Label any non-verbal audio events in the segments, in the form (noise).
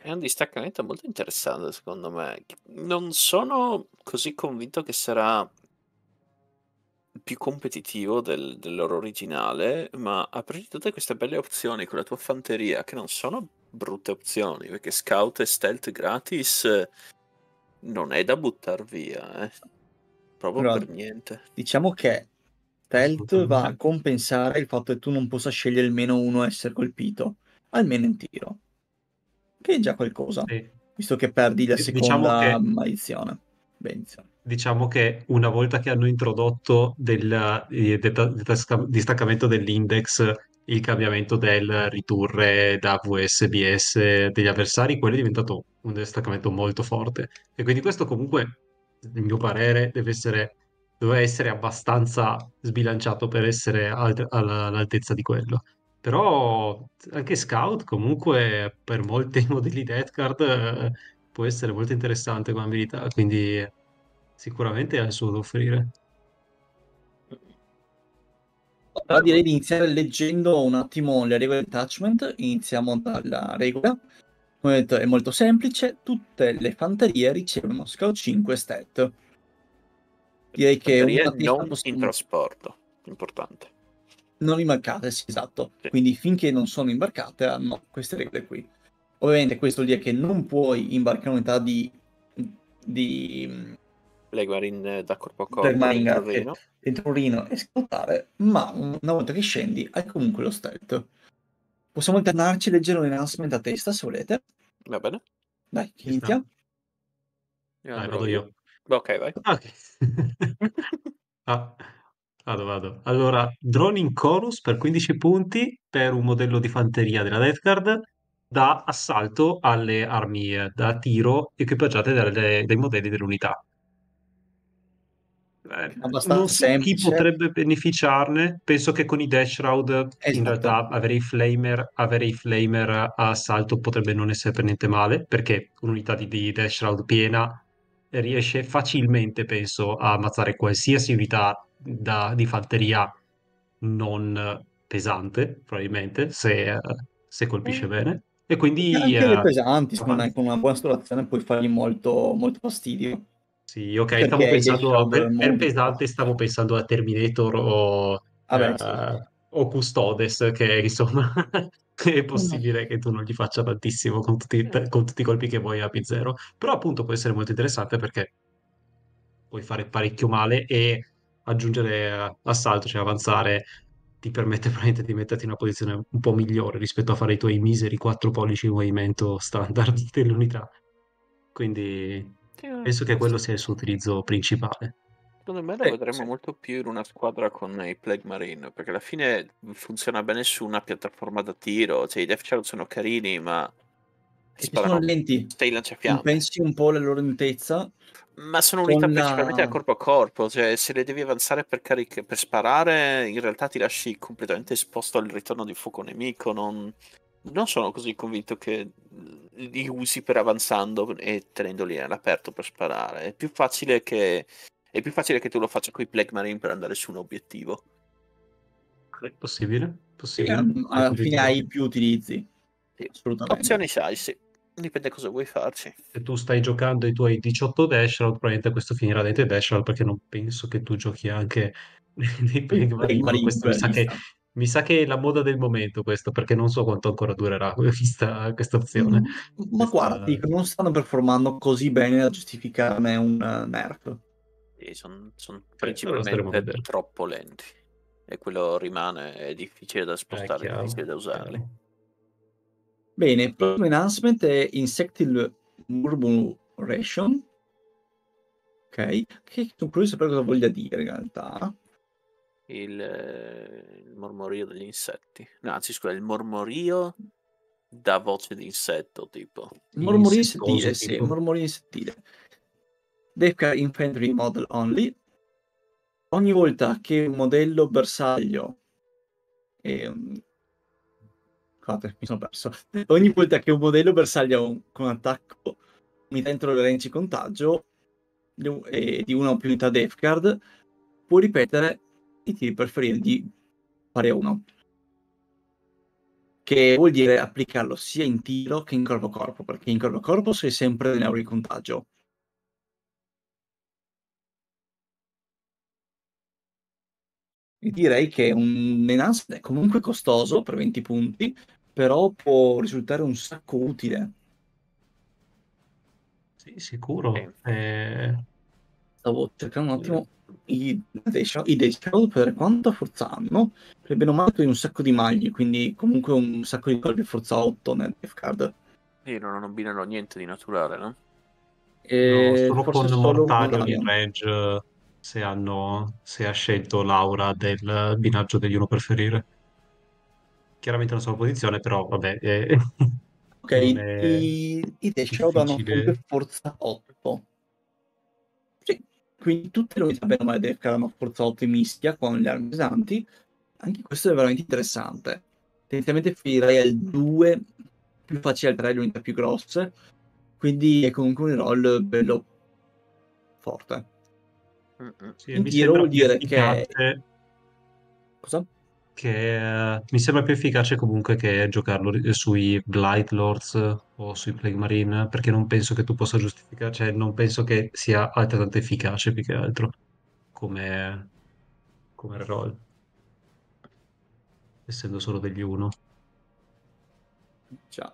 È un distaccamento molto interessante, secondo me. Non sono così convinto che sarà più competitivo del, del loro originale, ma a prescindere tutte queste belle opzioni con la tua fanteria, che non sono brutte opzioni, perché scout e stealth gratis non è da buttare via, eh. proprio Però, per niente. Diciamo che Telt va a compensare il fatto che tu non possa scegliere almeno uno a essere colpito, almeno in tiro, che è già qualcosa, sì. visto che perdi la diciamo seconda diciamo che... maledizione. Benzione. Diciamo che una volta che hanno introdotto del, eh, del, del distaccamento dell'index il cambiamento del riturre da VSBS degli avversari, quello è diventato un destaccamento molto forte. E quindi questo comunque, a mio parere, deve essere doveva essere abbastanza sbilanciato per essere alt- all'altezza di quello. Però anche Scout comunque per molti (laughs) modelli death card eh, può essere molto interessante come abilità, quindi sicuramente ha il suo da offrire. Allora direi di iniziare leggendo un attimo le regole di attachment, iniziamo dalla regola. Come detto è molto semplice, tutte le fanterie ricevono Scout 5 stat Direi che una non in trasporto, importante. Non imbarcate, sì, esatto. Sì. Quindi finché non sono imbarcate hanno queste regole qui. Ovviamente questo vuol dire che non puoi imbarcare un'unità di... di... Leguarin eh, da corpo a corpo dentro, dentro Rino e scontare, ma una volta che scendi hai comunque lo stealth. Possiamo internarci, leggere un enhancement a testa se volete. Va bene. Dai, chi inizia? Dai, vado io. Ok, vai. Okay. (laughs) ah, vado, vado. Allora, drone in chorus per 15 punti per un modello di fanteria della Death Guard da assalto alle armi da tiro equipaggiate dalle, dai modelli dell'unità. Eh, non so chi potrebbe beneficiarne. Penso che con i Dash Shroud, esatto. in realtà, avere i, flamer, avere i flamer a assalto potrebbe non essere per niente male, perché un'unità di, di Dash Shroud piena riesce facilmente, penso, a ammazzare qualsiasi unità da, di fanteria non pesante, probabilmente, se, se colpisce mm. bene. E quindi... Eh, anche eh, le pesanti, secondo me, con una buona esplorazione puoi fargli molto, molto fastidio. Sì, ok, stavo pensando a, per, per, pesante stavo pensando a Terminator o, Vabbè, ah eh, sì. o Custodes, che insomma è possibile che tu non gli faccia tantissimo con tutti, con tutti i colpi che vuoi a P0, però appunto può essere molto interessante perché puoi fare parecchio male e aggiungere assalto, cioè avanzare, ti permette veramente di metterti in una posizione un po' migliore rispetto a fare i tuoi miseri 4 pollici in movimento standard (laughs) dell'unità. Quindi penso che quello sia il suo utilizzo principale. Secondo me la eh, vedremo sì. molto più in una squadra con i Plague Marine, perché alla fine funziona bene su una piattaforma da tiro, cioè i Death Child sono carini, ma... Sì, sono lenti. Stai lanciafiamme. Pensi un po' alla loro lentezza. Ma sono unità la... principalmente eh, a corpo a corpo, cioè se le devi avanzare per, carica, per sparare, in realtà ti lasci completamente esposto al ritorno di fuoco nemico, non non sono così convinto che li usi per avanzando e tenendoli all'aperto per sparare. È più facile che è più facile che tu lo faccia con i Plague Marine per andare su un obiettivo. È possibile? possibile. Eh, alla fine hai più utilizzi. Sì. Assolutamente. Opzioni sai, sì. Dipende cosa vuoi farci. Se tu stai giocando i tuoi 18 Dash probabilmente questo finirà dentro i Dash perché non penso che tu giochi anche (laughs) nei Plague Marine. questo mi sa, che, mi sa che è la moda del momento questo, perché non so quanto ancora durerà (laughs) vista questa opzione. Ma questa... guardi, non stanno performando così bene da giustificarne un nerf. Eh, sì, sono son eh, principalmente troppo lenti. E quello rimane, è difficile da eh, spostare, è difficile da usarli. Bene, prossimo enhancement è Insectil Murmuration. Ok, che sono curioso di sapere cosa voglia dire in realtà. Il, eh, il mormorio degli insetti. No, anzi, scusa, il mormorio da voce di insetto, tipo. Il mormorio insettile, sì, il mormorio insettile. Deca Infantry Model Only. Ogni volta che un modello bersaglio... Eh, scusate, mi sono perso. Ogni volta che un modello bersaglio un, con attacco unità dentro le range contagio e di una o più unità death può ripetere i tiri preferiti di pari a 1. Che vuol dire applicarlo sia in tiro che in corpo a corpo, perché in corpo a corpo sei sempre in di contagio direi che un Nenans è comunque costoso per 20 punti, però può risultare un sacco utile. Sì, sicuro. Eh... Stavo cercando un attimo i, i Deathshroud per quanto forza hanno, perché bene o male un sacco di maglie, quindi comunque un sacco di colpi forza 8 nel Death Card. Sì, non abbinano niente di naturale, no? E eh, no, solo con solo mortario di range se, hanno, se ha scelto Laura del binaggio degli uno preferire. Chiaramente la sua posizione, però vabbè. Eh, (laughs) ok, i, i The Shodan hanno sempre forza 8. Sì, quindi tutte le unità bene male del hanno forza 8 mischia con le armi pesanti. Anche questo è veramente interessante. Tendenzialmente finirei al 2, più facile al 3 le unità più grosse. Quindi è comunque un roll bello forte. Sì, in giro vuol dire che... Cosa? Che uh, mi sembra più efficace comunque che giocarlo sui Blight Lords o sui Plague Marine, perché non penso che tu possa giustificare, cioè non penso che sia altrettanto efficace più che altro come, come roll, essendo solo degli uno. Ciao.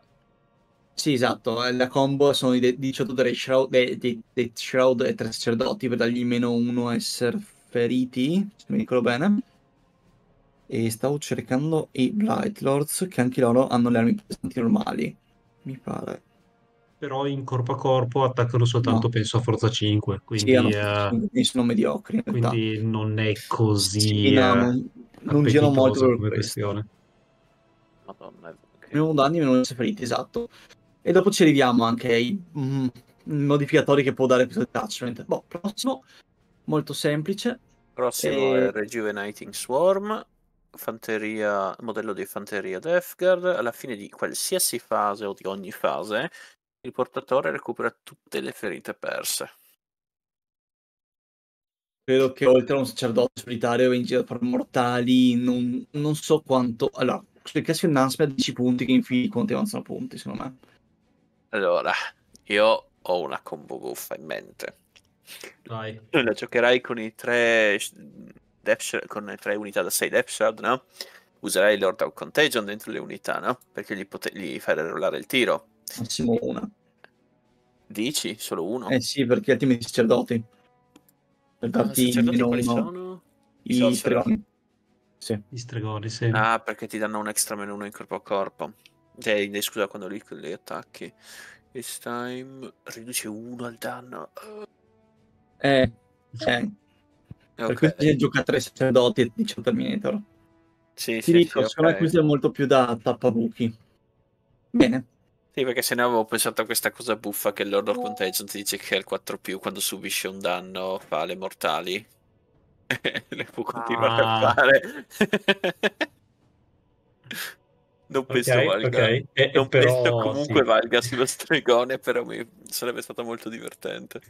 Sì, esatto, eh, la combo sono i 18 dei Shroud, dei, dei, dei shroud e 3 sacerdoti per dargli meno uno a essere feriti, se mi ricordo bene. E stavo cercando i Blight Lords, che anche loro hanno le armi pesanti normali, mi pare. Però in corpo a corpo attaccano soltanto, no. penso, a forza 5, quindi, sì, forza 5, uh, eh, sono mediocri. Quindi non è così... Sì, no, eh, non girano molto per questione. Madonna, meno danni, meno feriti, esatto. E dopo ci arriviamo anche ai mm, modificatori che può dare questo attachment. Boh, prossimo, molto semplice. Prossimo e... è Rejuvenating Swarm, fanteria, modello di fanteria Defgard. Alla fine di qualsiasi fase o di ogni fase, il portatore recupera tutte le ferite perse. Credo che oltre a un sacerdote solitario in giro per mortali, non, non so quanto... Allora, se clicchi un announcement a 10 punti che infine conti avanzano punti, secondo me. Allora, io ho una combo buffa in mente. Vai. La giocherai con i tre Shard, con le tre unità da 6 Death Shard, no? Userai Lord of Contagion dentro le unità, no? Perché gli, pote- gli fai rollare il tiro. Massimo una. Dici? Solo uno? Eh sì, perché altrimenti i sacerdoti. Per ah, darti ah, sacerdoti meno sono? I, I stregoni. Sì. I stregoni, sì. Ah, perché ti danno un extra meno uno in corpo a corpo. Cioè, scusa, quando li, li attacchi. This time riduce uno al danno. Eh, eh. Okay. Per questo si gioca 3 sacerdoti e 10 Terminator. Sì, Ti sì, dico, sì, secondo okay. me è molto più da tappabuchi. Bene. Sì, perché se no avevo pensato a questa cosa buffa che Lord of Contagion ti dice che al 4 più quando subisce un danno fa le mortali. (laughs) le può continuare ah. a fare. (laughs) non penso okay, valga okay. E, non però, penso (laughs) comunque sì. valga sullo stregone però mi sarebbe stato molto divertente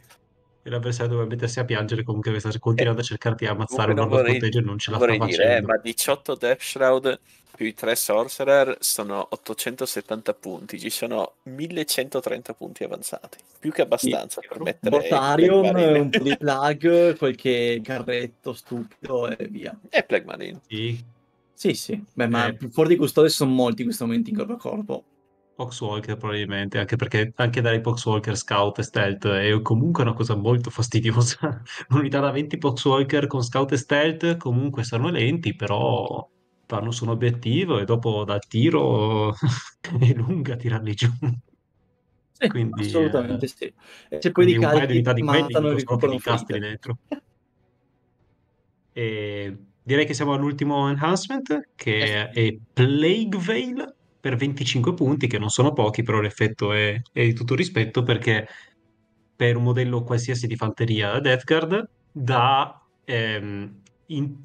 e l'avversario dovrebbe mettersi a piangere comunque questa continuando eh, a cercare di ammazzare un robot punteggio e non ce la fa sta dire, eh, ma 18 Death Shroud più i 3 Sorcerer sono 870 punti ci sono 1130 punti avanzati più che abbastanza sì. per mettere Botarium, un po' di plug qualche carretto stupido e via e Plagmanin sì sì, sì. Beh, ma eh, fuori di custode sono molti in questo momento in corpo a corpo. Poxwalker probabilmente, anche perché anche dare Poxwalker Scout e Stealth è comunque una cosa molto fastidiosa. Un'unità (laughs) da 20 Poxwalker con Scout e Stealth comunque sono lenti, però fanno su un obiettivo e dopo dal tiro (laughs) è lunga tirarli giù. Sì, quindi, assolutamente eh, sì. E c'è poi di carichi che matano e recuperano dentro. E Direi che siamo all'ultimo enhancement, che è Plague Veil per 25 punti, che non sono pochi, però l'effetto è, è di tutto rispetto perché per un modello qualsiasi di fanteria Death Guard da, ehm, in,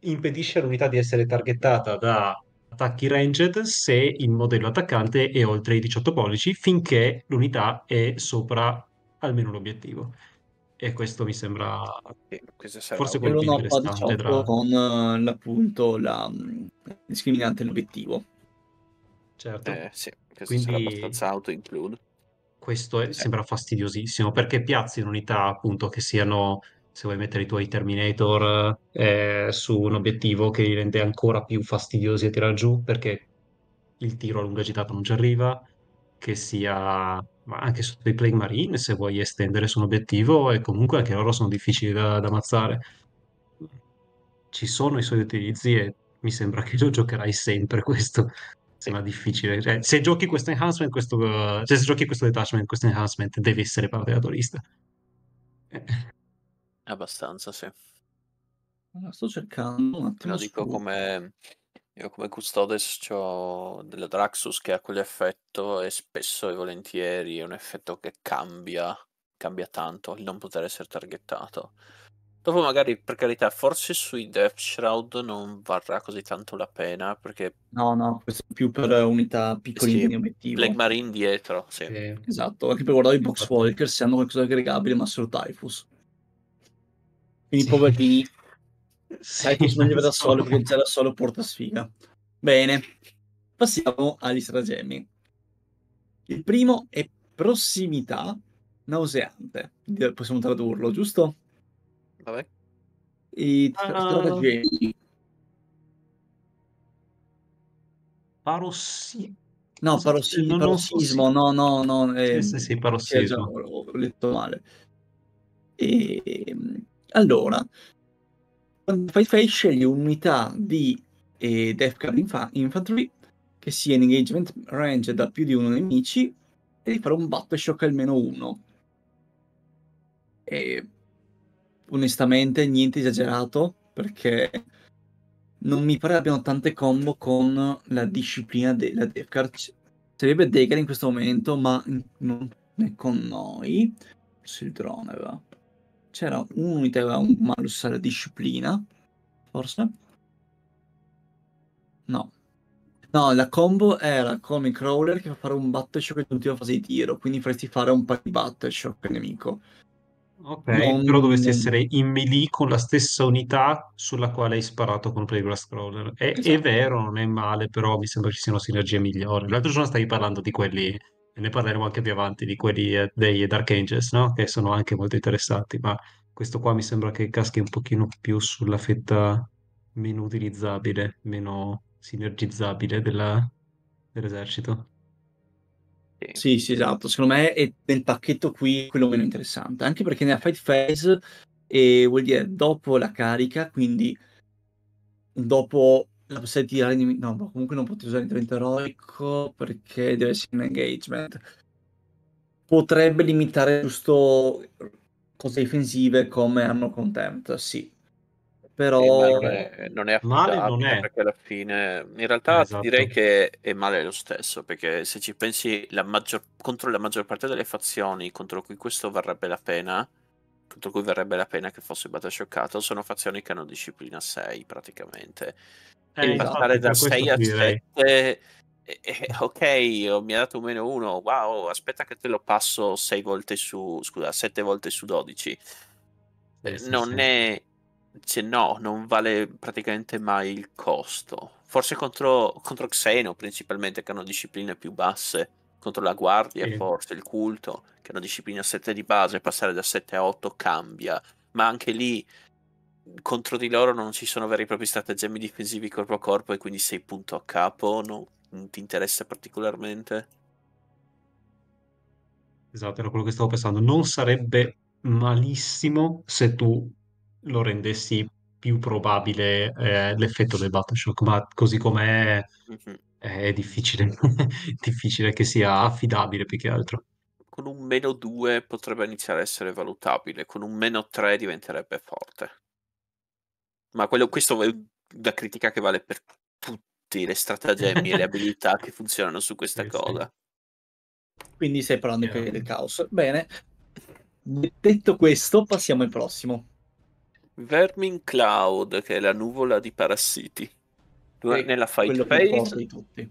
impedisce all'unità di essere targettata da attacchi ranged se il modello attaccante è oltre i 18 pollici finché l'unità è sopra almeno l'obiettivo e questo mi sembra sì, forse quello più diciamo interessante tra... con eh, l'appunto la mm, discriminante l'obiettivo certo eh, sì, questo quindi abbastanza auto include questo è, sembra fastidiosissimo perché piazzi in unità appunto che siano se vuoi mettere i tuoi Terminator eh, su un obiettivo che li rende ancora più fastidiosi a tirare giù perché il tiro a lunga gittata non ci arriva che sia ma anche su dei play marine se vuoi estendere su un obiettivo e comunque anche loro sono difficili da, da ammazzare. Ci sono i suoi utilizzi e mi sembra che lo giocherai sempre questo. Sembra difficile. Cioè, se giochi questo enhancement, questo, eh, cioè, se giochi questo detachment, questo enhancement deve essere parte della tua lista. Abbastanza, sì. sto cercando un attimo. Lo dico come, io come custodes ho della Draxus che ha quell'effetto e spesso e volentieri è un effetto che cambia, cambia tanto il non poter essere targettato. Dopo magari, per carità, forse sui Death Shroud non varrà così tanto la pena, perché... No, no, questo è più per unità piccoli sì, obiettivo. Black Marine dietro, sì. Eh, esatto, anche per guardare i Boxwalker se hanno qualcosa aggregabile, ma solo Typhus. Quindi sì. poverini Sai che sbagliava da solo perché già da solo porta sfiga. Bene, passiamo agli stratagemmi. Il primo è prossimità nauseante. Possiamo tradurlo, giusto? Vabbè. I stratagemmi. Parossi... No, parossi... non parossismo, non no, no, no. Eh, sì, sì, sì, parossismo. ho letto male. E... Ehm, allora, quando fai fai scegli un'unità di eh, Death Guard Infa- Infantry che sia in engagement range da più di uno nemici e di fare un battle shock almeno uno. E onestamente niente esagerato perché non mi pare abbiano tante combo con la disciplina della Death Guard. Sarebbe Degar in questo momento, ma non è con noi. Forse il drone va c'era un'unità che aveva un malus alla disciplina, forse. No. No, la combo era come il crawler che fa fare un battleshock in all'ultima fase di tiro, quindi faresti fare un paio di battleshock al nemico. Ok, non... però dovresti essere in melee con la stessa unità sulla quale hai sparato con Playgrass Crawler. È, esatto. è vero, non è male, però mi sembra ci sia una sinergia migliore. L'altro giorno stavi parlando di quelli ne parleremo anche più avanti di quelli eh, dei Dark Angels, no? Che sono anche molto interessanti, ma questo qua mi sembra che caschi un pochino più sulla fetta meno utilizzabile, meno sinergizzabile della, dell'esercito. Sì, sì, esatto. Secondo me è nel pacchetto qui quello meno interessante, anche perché nella fight phase eh, vuol dire dopo la carica, quindi dopo la possibilità di tirare No, ma comunque non potete usare il divento eroico perché deve essere un engagement. Potrebbe limitare giusto cose difensive come hanno contempt, sì. Però eh, non è, non è affidabile non è. perché alla fine in realtà esatto. direi che è male lo stesso perché se ci pensi la maggior... contro la maggior parte delle fazioni contro cui questo varrebbe la pena contro cui verrebbe la pena che fosse battershockato, sono fazioni che hanno disciplina 6 praticamente. Eh, e passare da 6 a 7 eh, eh, (laughs) ok, mi ha dato meno 1 Wow, aspetta che te lo passo 6 volte su, scusa, 7 volte su 12. Beh, sì, non sì. è, cioè, no, non vale praticamente mai il costo. Forse contro, contro Xeno, principalmente, che hanno discipline più basse contro la guardia, sì. forse il culto, che è una disciplina 7 di base, passare da 7 a 8 cambia, ma anche lì contro di loro non ci sono veri e propri stratagemmi difensivi corpo a corpo e quindi sei punto a capo, no? non ti interessa particolarmente. Esatto, era quello che stavo pensando. Non sarebbe malissimo se tu lo rendessi più probabile eh, l'effetto del Battleshock, ma così com'è... Mm-hmm eh, è difficile, (laughs) difficile che sia affidabile più che altro. Con un meno 2 potrebbe iniziare a essere valutabile, con un meno 3 diventerebbe forte. Ma quello, questo è una critica che vale per tutti le stratagemmi e le (laughs) abilità che funzionano su questa sì, cosa. Sì. Quindi stai parlando yeah. il caos. Bene, detto questo, passiamo al prossimo. Vermin Cloud, che è la nuvola di parassiti. Dur- nella, fight phase,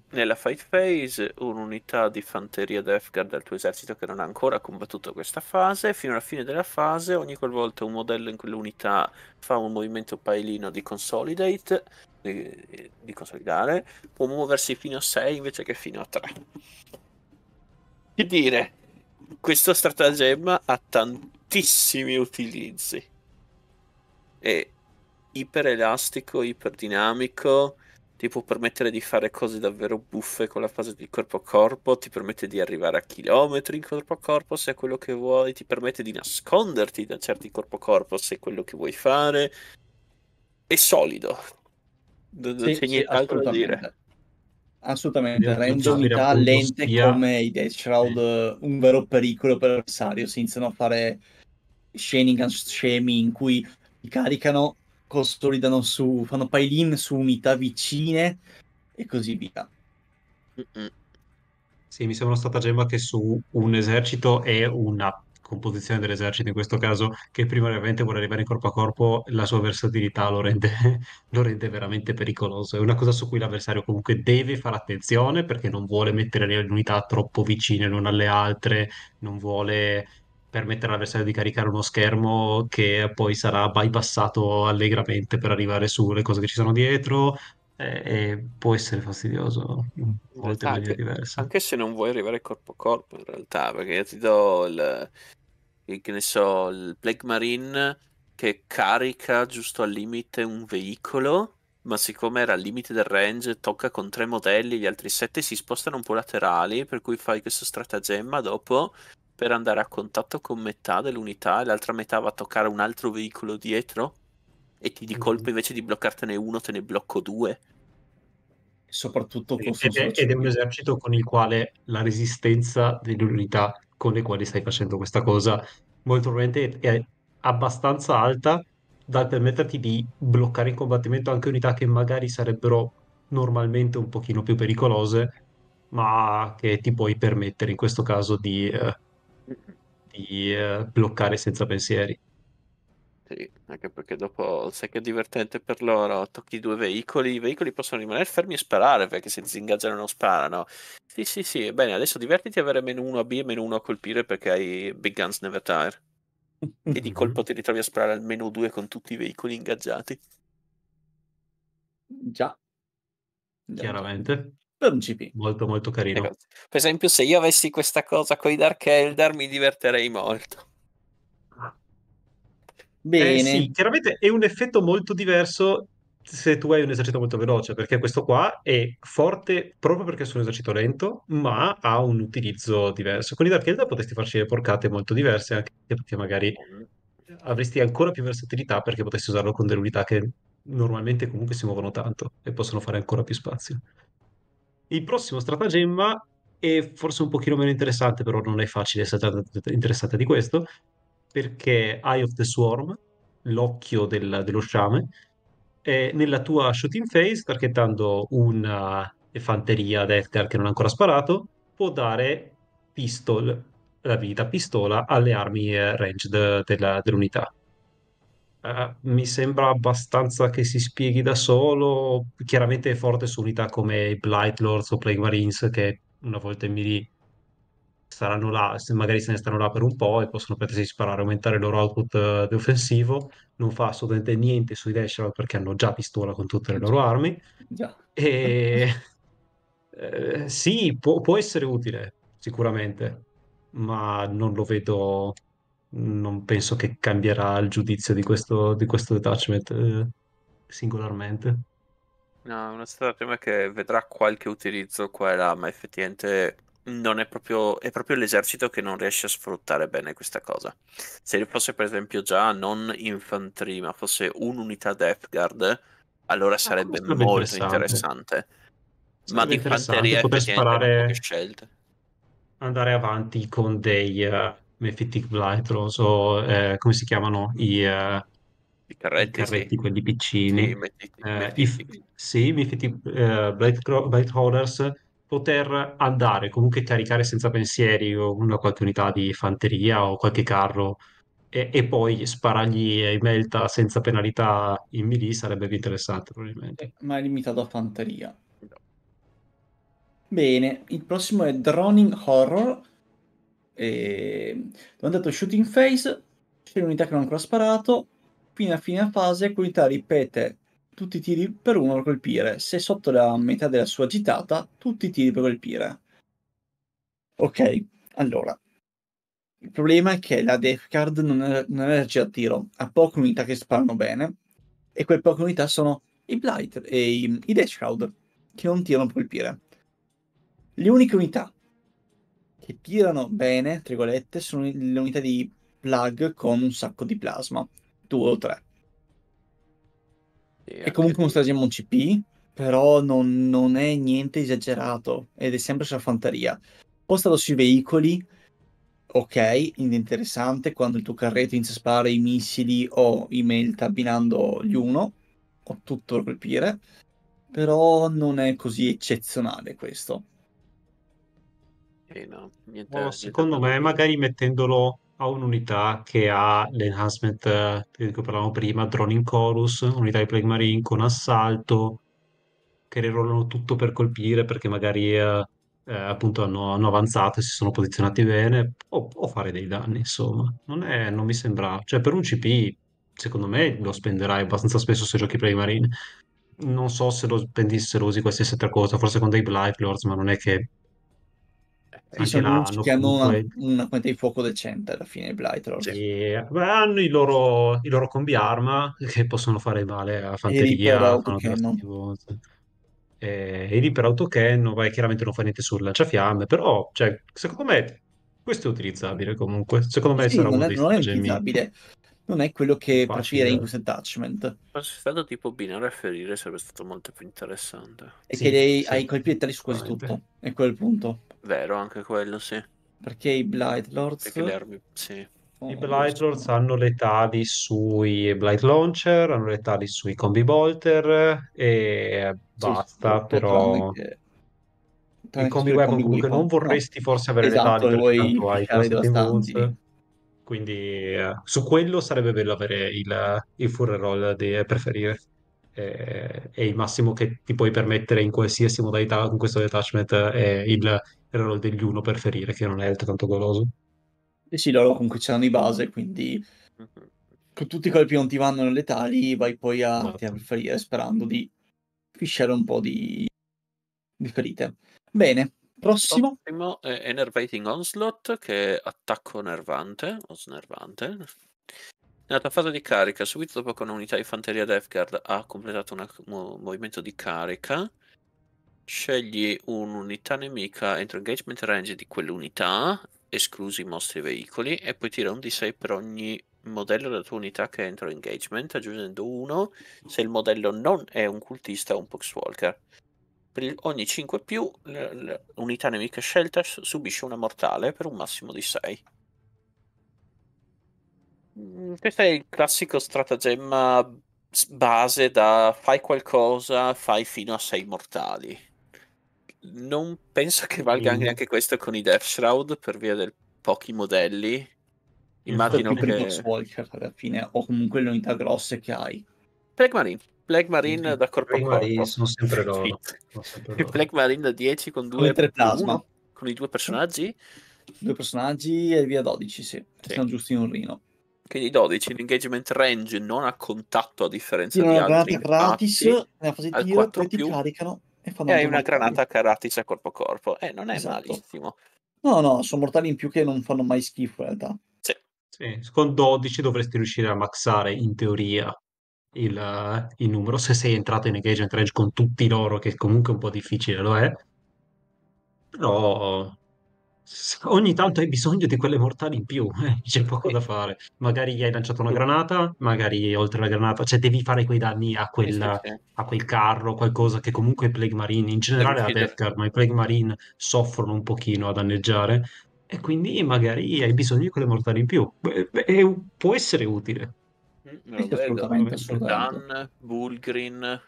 nella fight phase un'unità di fanteria Death del tuo esercito che non ha ancora combattuto questa fase fino alla fine della fase ogni qualvolta un modello in quell'unità fa un movimento pailino di consolidate di, di consolidare può muoversi fino a 6 invece che fino a 3 che dire questo stratagemma ha tantissimi utilizzi è iperelastico, iperdinamico ti può permettere di fare cose davvero buffe con la fase di corpo a corpo, ti permette di arrivare a chilometri in corpo a corpo se è quello che vuoi, ti permette di nasconderti da certi corpo a corpo se è quello che vuoi fare. È solido. Non sì, c'è nient'altro da dire. Assolutamente, rende unità lente sia... come i Death Shroud sì. un vero pericolo per l'avversario. Si iniziano a fare scene scemi in cui ti caricano consolidano su, fanno pile-in su unità vicine e così via. Sì, mi sembra una stratagemma che su un esercito e una composizione dell'esercito in questo caso, che primariamente vuole arrivare in corpo a corpo, la sua versatilità lo rende, (laughs) lo rende veramente pericoloso. È una cosa su cui l'avversario comunque deve fare attenzione perché non vuole mettere le unità troppo vicine l'una alle altre, non vuole permettere all'avversario di caricare uno schermo che poi sarà bypassato allegramente per arrivare sulle cose che ci sono dietro. e può essere fastidioso in molte realtà, maniere diverse. Anche se non vuoi arrivare corpo a corpo, in realtà, perché io ti do il, il che ne so, il Plague Marine che carica giusto al limite un veicolo ma siccome era al limite del range, tocca con tre modelli, gli altri sette si spostano un po' laterali, per cui fai questo stratagemma dopo per andare a contatto con metà dell'unità e l'altra metà va a toccare un altro veicolo dietro e ti di colpo mhm. invece di bloccartene uno te ne blocco due. Soprattutto ed, ed, ed è un esercito con il quale la resistenza delle unità con le quali stai facendo questa cosa molto probabilmente è abbastanza alta da permetterti di bloccare in combattimento anche unità che magari sarebbero normalmente un pochino più pericolose, ma che ti puoi permettere in questo caso di eh, di eh, bloccare senza pensieri. Sì, anche perché dopo sai che è divertente per loro, tocchi due veicoli, i veicoli possono rimanere fermi e sparare perché se disingaggiano non sparano. Sì, sì, sì, bene, adesso divertiti a avere meno 1 a B e meno 1 a colpire perché hai Big Guns Never Tire. (laughs) e di colpo ti ritrovi a sparare almeno meno 2 con tutti i veicoli ingaggiati. Già. Chiaramente per un CP. Molto, molto carino. Per esempio, se io avessi questa cosa con i Dark Elder, mi diverterei molto. Bene. Eh sì, chiaramente è un effetto molto diverso se tu hai un esercito molto veloce, perché questo qua è forte proprio perché è un esercito lento, ma ha un utilizzo diverso. Con i Dark Elder potresti farci le porcate molto diverse, anche perché magari avresti ancora più versatilità perché potessi usarlo con delle unità che normalmente comunque si muovono tanto e possono fare ancora più spazio. Il prossimo stratagemma è forse un pochino meno interessante, però non è facile essere interessata di questo, perché Eye of the Swarm, l'occhio del, dello sciame, è nella tua shooting phase, targettando una fanteria Death Guard che non ha ancora sparato, può dare pistol, la vita pistola alle armi eh, ranged della, dell'unità. Eh, mi sembra abbastanza che si spieghi da solo. Chiaramente è forte su unità come i Blight Lords o Plague Marines, che una volta in melee saranno là, se magari se ne stanno là per un po' e possono permettersi di sparare, aumentare il loro output eh, offensivo. Non fa assolutamente niente sui Dasher perché hanno già pistola con tutte le loro armi. Già. E (laughs) eh, sì, può, può essere utile, sicuramente, ma non lo vedo non penso che cambierà il giudizio di questo, di questo detachment eh, singolarmente. No, è una stratagemma che vedrà qualche utilizzo qua e là, ma effettivamente non è proprio, è proprio l'esercito che non riesce a sfruttare bene questa cosa. Se fosse per esempio già non infantry, ma fosse un'unità Death Guard, allora ah, sarebbe, ah, sarebbe molto interessante. interessante. Sarebbe ma di infanteria effettivamente sparare... scelte. Andare avanti con dei... Uh Mephitic Blythros o eh, come si chiamano i, eh, I carretti, i carretti sì. quelli piccini. Sì, Mephitic, eh, Holders eh, poter andare, comunque caricare senza pensieri una qualche unità di fanteria o qualche carro e, e poi sparargli in melta senza penalità in melee sarebbe più interessante probabilmente. Eh, ma è limitato a fanteria. Bene, il prossimo è Droning Horror, dove è andato shooting phase, c'è l'unità che non ha ancora sparato, fino a fine fase quell'unità ripete tutti i tiri per uno per colpire. Se è sotto la metà della sua agitata, tutti i tiri per colpire. Ok, allora. Il problema è che la Death Card non è energia a tiro, ha poche unità che sparano bene, e quelle poche unità sono i Blight e i, i Death Shroud, che non tirano per colpire. Le uniche unità che tirano bene, tra virgolette, sono le unità di plug con un sacco di plasma, due o tre. è comunque un stratagemma un CP, però non, non, è niente esagerato ed è sempre sulla fanteria. Postato sui veicoli, ok, interessante, quando il tuo carretto inizia a sparare i missili o i melt abbinando gli uno, o tutto da colpire, però non è così eccezionale questo no. Niente, oh, secondo niente. me, magari mettendolo a un'unità che ha l'enhancement eh, di cui parlavamo prima, drone in chorus, unità di Plague Marine con assalto, che rerollano tutto per colpire perché magari eh, eh, appunto hanno, hanno, avanzato e si sono posizionati bene, o, o fare dei danni, insomma. Non, è, non mi sembra... Cioè, per un CP, secondo me, lo spenderai abbastanza spesso se giochi Plague Marine. Non so se lo spendi se lo usi qualsiasi altra cosa, forse con dei Blight Lords, ma non è che sì, la, che hanno una, una quantità di fuoco decente alla fine, i Blightlord. Sì, hanno i loro, i loro combi arma che possono fare male a fanteria. E, lì per autocannon, vai, chiaramente non fa niente sul lanciafiamme, però cioè, secondo me questo è utilizzabile comunque. Secondo me sì, sarà non, è, non è utilizzabile. Non è quello che preferirei in questo attachment. Fosse stato tipo binario a ferire sarebbe stato molto più interessante. E sì, che dei, sì, hai colpi letali su quasi tutto. È quel punto. Vero, anche quello, sì. Perché i Blight Lords... armi... sì. I Blight Lords hanno letali sui Blight Launcher, hanno letali sui Combi Bolter e basta, sì, però... Che... I Combi Weapon comunque non vorresti forse avere esatto, letali perché tanto hai quindi eh, su quello sarebbe bello avere il, il full roll da preferire eh, e il massimo che ti puoi permettere in qualsiasi modalità con questo detachment è il era roll degli uno per ferire, che non è altrettanto goloso. Eh sì, loro comunque c'erano di base, quindi mhm. con tutti i colpi non ti vanno nelle tali, vai poi a no. Esatto. tirare ferire sperando di fisciare un po' di, di ferite. Bene, prossimo. prossimo è Enervating Onslaught, che è attacco nervante, o snervante. Nella fase di carica, subito dopo che un'unità di fanteria Defguard ha completato un movimento di carica, Scegli un'unità nemica entro engagement range di quell'unità, esclusi i mostri veicoli, e poi tira un D6 per ogni modello della tua unità che è entro engagement, aggiungendo uno se il modello non è un cultista o un poxwalker. Per ogni 5 più, l'unità nemica scelta subisce una mortale per un massimo di 6. Mm, questo è il classico stratagemma base da fai qualcosa, fai fino a 6 mortali non penso che valga mm. neanche questo con i Death Shroud per via dei pochi modelli. Immagino che... Boxwalker alla fine, o comunque le unità grosse che hai. Plague Marine. Plague Marine da corpo Plague a corpo. Marine sono sempre loro. Sono sempre loro. Plague Marine da 10 con due... Con plasma. Uno, con i due personaggi? Due personaggi e via 12, sì. sì. Sono giusti in un rino. Quindi 12, l'engagement range non a contatto a differenza Tirano di altri. Gratis, nella fase di tiro, ti più. caricano e, hai una granata karatice a corpo a corpo. eh, non è esatto. malissimo. No, no, sono mortali in più che non fanno mai schifo in realtà. Sì. sì con 12 dovresti riuscire a maxare in teoria il, eh, il, numero se sei entrato in engagement range con tutti loro, che comunque è un po' difficile lo è. Però ogni tanto hai bisogno di quelle mortali in più, eh? (laughs) c'è poco da fare. Magari gli hai lanciato una granata, magari oltre la granata, cioè devi fare quei danni a, quella, a quel carro, qualcosa che comunque i Plague Marine, in generale la Death Guard, ma i Plague Marine soffrono un pochino a danneggiare e quindi magari hai bisogno di quelle mortali in più. Beh, beh, può essere utile. No, mm, assolutamente, assolutamente. Dan, Bulgrin,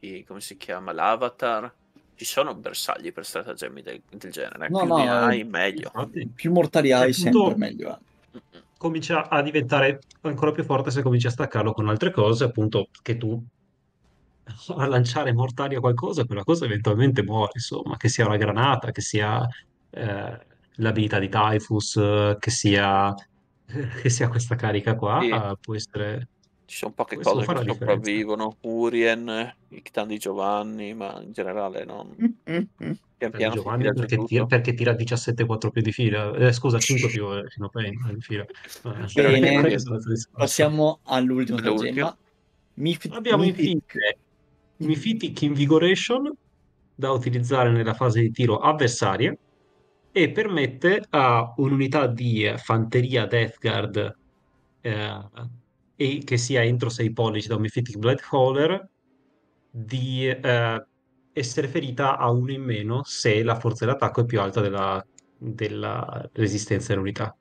e come si chiama? L'Avatar ci sono bersagli per stratagemmi del, del genere. No, più no, hai, eh, meglio. Più mortali hai, sempre meglio. Eh. Comincia a diventare ancora più forte se cominci a staccarlo con altre cose, appunto, che tu a lanciare mortali a qualcosa, quella cosa eventualmente muore, insomma, che sia una granata, che sia eh, l'abilità di Typhus, eh, che sia, (laughs) che sia questa carica qua, sì. può essere ci sono poche Questo cose che sopravvivono, Urien, il Titan di Giovanni, ma in generale non... mm (laughs) Pian piano Giovanni perché tira, perché tira, 17 4 più di fila, eh, scusa 5 più eh, fino a di eh, fila. Eh, Bene, passiamo all'ultima Mif- Abbiamo Mifitic. Mifitic Invigoration da utilizzare nella fase di tiro avversaria e permette a un'unità di fanteria Death Guard eh, e che sia entro 6 pollici da un Mephitic Blade Hauler di eh, essere ferita a uno in meno se la forza dell'attacco è più alta della, della resistenza dell'unità.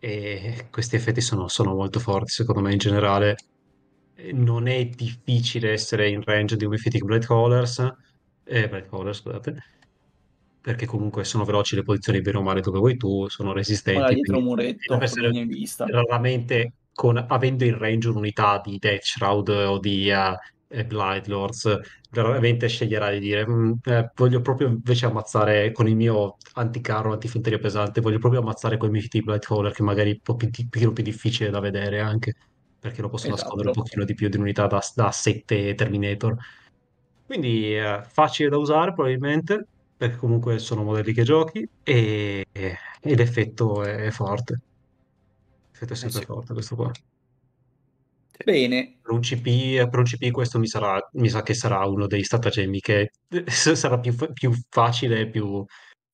E questi effetti sono, sono, molto forti, secondo me in generale. Non è difficile essere in range di un Mephitic Blade Haulers, eh, Blade Haulers scusate, perché comunque sono veloci le posizioni bene o male dove vuoi tu, sono resistenti. Allora, dietro un muretto, essere, vista. Raramente con, avendo in range un'unità di Death Shroud o di uh, Blight veramente sceglierai di dire mm, eh, voglio proprio invece ammazzare con il mio anticarro, antifanteria pesante, voglio proprio ammazzare con i miei di Blight che magari è un po' più, più difficile da vedere anche, perché lo posso nascondere un esatto. pochino di più di un'unità da, da 7 Terminator. Quindi eh, facile da usare probabilmente, perché comunque sono modelli che giochi e, e l'effetto è forte. Aspetta, è eh, sempre eh sì. forte questo qua. Bene. Per un, CP, questo mi, sarà, mi sa che sarà uno dei stratagemmi che (laughs) sarà più, più facile e più...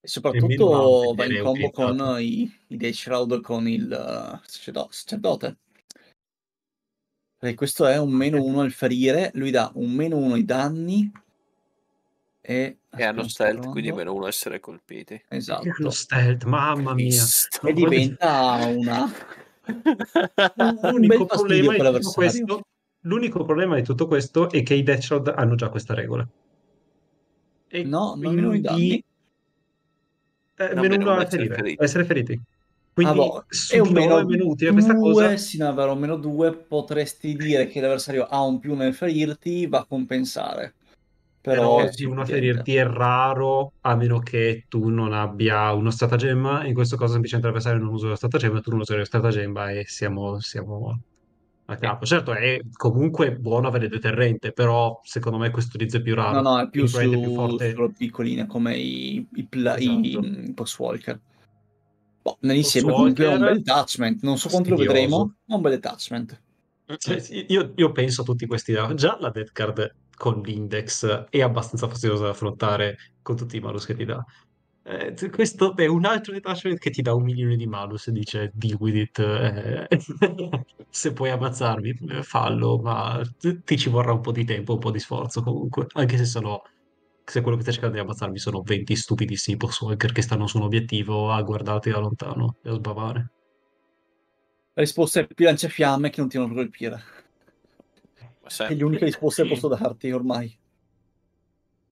soprattutto va in combo con certo. i, i Day con il uh, sacerdote. Perché questo è un meno 1 al ferire, lui dà un meno 1 ai danni e, e hanno stealth, quindi meno 1 essere colpiti. Esatto. E hanno esatto. stealth, mamma mia. E diventa una l'unico, problema questo, l'unico problema di tutto questo è che i Deathshot hanno già questa regola. E no, non quindi... danni. Eh, meno uno essere feriti. essere feriti. Quindi ah, boh, è un meno, meno utile questa due, cosa. Sì, no, è vero, meno due potresti dire che l'avversario ha un più nel ferirti, va a compensare. Però, uno sì, una ferirti è raro a meno che tu non abbia uno stratagemma. In questo caso, semplicemente l'avversario non usa lo stratagemma, tu non usi lo stratagemma e siamo, siamo a capo. Certo, è comunque buono avere deterrente, però secondo me questo utilizzo è più raro. No, no, è più, su, più forte. piccoline come i, i, pla- esatto. i, i Postwalker. Boh, nell'insieme comunque è un bel attachment. Non so quanto Stidioso. lo vedremo, ma un bel attachment. Cioè, io, io penso a tutti questi. Già la dead card con l'index è abbastanza fastidioso da affrontare con tutti i malus che ti dà. Eh, questo è un altro detachment che ti dà un milione di malus e dice deal with it eh, (laughs) se puoi ammazzarmi eh, fallo ma ti ci vorrà un po' di tempo un po' di sforzo comunque anche se sono se quello che stai cercando di ammazzarmi sono 20 stupidissimi boss Walker che stanno su un obiettivo a guardarti da lontano e a sbavare la risposta è più lanciafiamme che non ti vogliono colpire sì. È l'unica risposta che posso darti ormai.